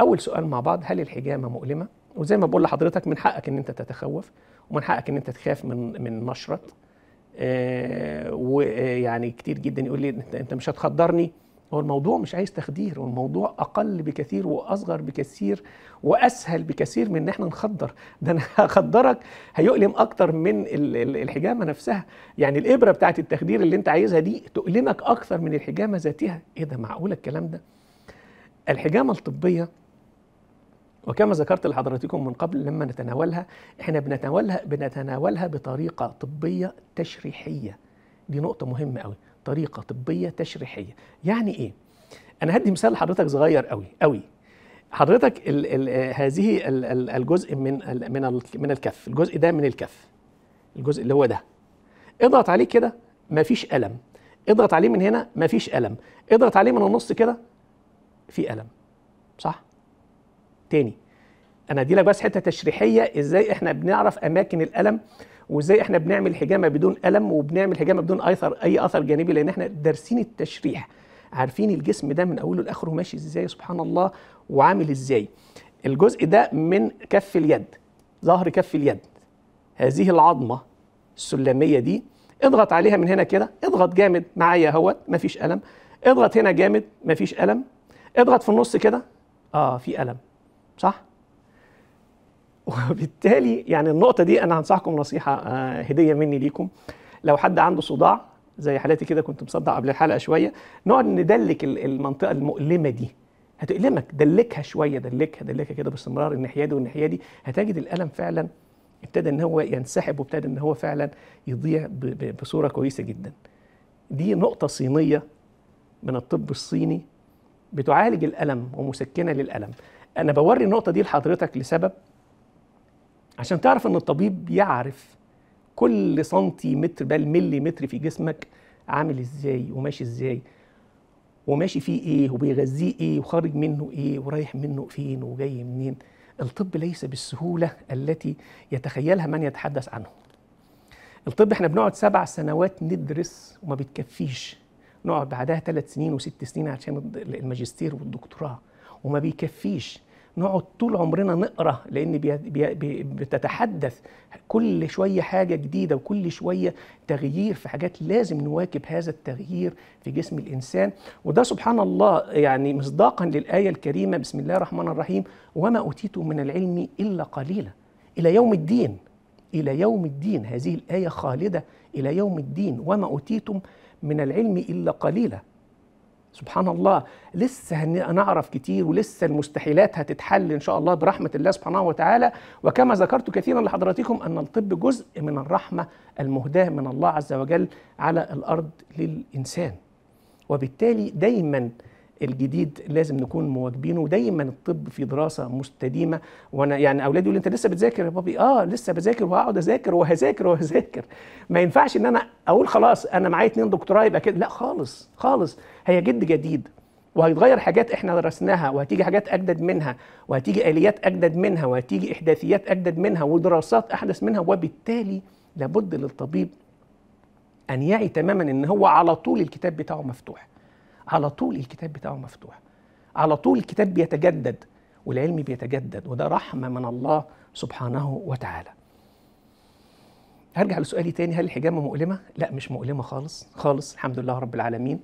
اول سؤال مع بعض هل الحجامه مؤلمه وزي ما بقول لحضرتك من حقك ان انت تتخوف ومن حقك ان انت تخاف من من مشرط آه ويعني كتير جدا يقول لي انت, انت مش هتخدرني هو الموضوع مش عايز تخدير والموضوع اقل بكثير واصغر بكثير واسهل بكثير من ان احنا نخدر ده انا هخدرك هيؤلم اكتر من الحجامه نفسها يعني الابره بتاعه التخدير اللي انت عايزها دي تؤلمك اكتر من الحجامه ذاتها ايه ده معقول الكلام ده الحجامه الطبيه وكما ذكرت لحضراتكم من قبل لما نتناولها احنا بنتناولها بنتناولها بطريقه طبيه تشريحيه دي نقطه مهمه قوي طريقه طبيه تشريحيه يعني ايه انا هدي مثال لحضرتك صغير قوي قوي حضرتك الـ الـ هذه الـ الجزء من الـ من الـ من الكف الجزء ده من الكف الجزء اللي هو ده اضغط عليه كده مفيش الم اضغط عليه من هنا مفيش الم اضغط عليه من النص كده في الم صح تاني انا دي لك بس حته تشريحيه ازاي احنا بنعرف اماكن الالم وازاي احنا بنعمل حجامه بدون الم وبنعمل حجامه بدون اثر اي اثر جانبي لان احنا دارسين التشريح عارفين الجسم ده من اوله لاخره ماشي ازاي سبحان الله وعامل ازاي الجزء ده من كف اليد ظهر كف اليد هذه العظمه السلميه دي اضغط عليها من هنا كده اضغط جامد معايا اهوت مفيش الم اضغط هنا جامد مفيش الم اضغط في النص كده اه في الم صح؟ وبالتالي يعني النقطة دي أنا هنصحكم نصيحة آه، هدية مني ليكم لو حد عنده صداع زي حالتي كده كنت مصدع قبل الحلقة شوية نقعد ندلك المنطقة المؤلمة دي هتؤلمك دلكها شوية دلكها دلكها كده باستمرار الناحية دي والناحية دي هتجد الألم فعلا ابتدى ان هو ينسحب وابتدى ان هو فعلا يضيع بصوره كويسه جدا دي نقطه صينيه من الطب الصيني بتعالج الالم ومسكنه للالم انا بوري النقطه دي لحضرتك لسبب عشان تعرف ان الطبيب يعرف كل سنتيمتر بل ملي متر في جسمك عامل ازاي وماشي ازاي وماشي فيه ايه وبيغذيه ايه وخارج منه ايه ورايح منه فين وجاي منين الطب ليس بالسهوله التي يتخيلها من يتحدث عنه الطب احنا بنقعد سبع سنوات ندرس وما بتكفيش نقعد بعدها ثلاث سنين وست سنين عشان الماجستير والدكتوراه وما بيكفيش نقعد طول عمرنا نقرا لان بي بي بتتحدث كل شويه حاجه جديده وكل شويه تغيير في حاجات لازم نواكب هذا التغيير في جسم الانسان وده سبحان الله يعني مصداقا للايه الكريمه بسم الله الرحمن الرحيم وما اوتيتم من العلم الا قليلا الى يوم الدين الى يوم الدين هذه الايه خالده الى يوم الدين وما اوتيتم من العلم الا قليلا سبحان الله لسه هنعرف كتير ولسه المستحيلات هتتحل ان شاء الله برحمه الله سبحانه وتعالى وكما ذكرت كثيرا لحضراتكم ان الطب جزء من الرحمه المهداه من الله عز وجل على الارض للانسان وبالتالي دايما الجديد لازم نكون مواكبينه ودايما الطب في دراسه مستديمه وانا يعني اولادي يقولوا انت لسه بتذاكر يا بابي اه لسه بذاكر وهقعد اذاكر وهذاكر وهذاكر ما ينفعش ان انا اقول خلاص انا معايا اتنين دكتوراه يبقى كده لا خالص خالص هي جد جديد وهيتغير حاجات احنا درسناها وهتيجي حاجات اجدد منها وهتيجي اليات اجدد منها وهتيجي احداثيات اجدد منها ودراسات احدث منها وبالتالي لابد للطبيب ان يعي تماما ان هو على طول الكتاب بتاعه مفتوح على طول الكتاب بتاعه مفتوح على طول الكتاب بيتجدد والعلم بيتجدد وده رحمة من الله سبحانه وتعالى هرجع لسؤالي تاني هل الحجامة مؤلمة؟ لا مش مؤلمة خالص خالص الحمد لله رب العالمين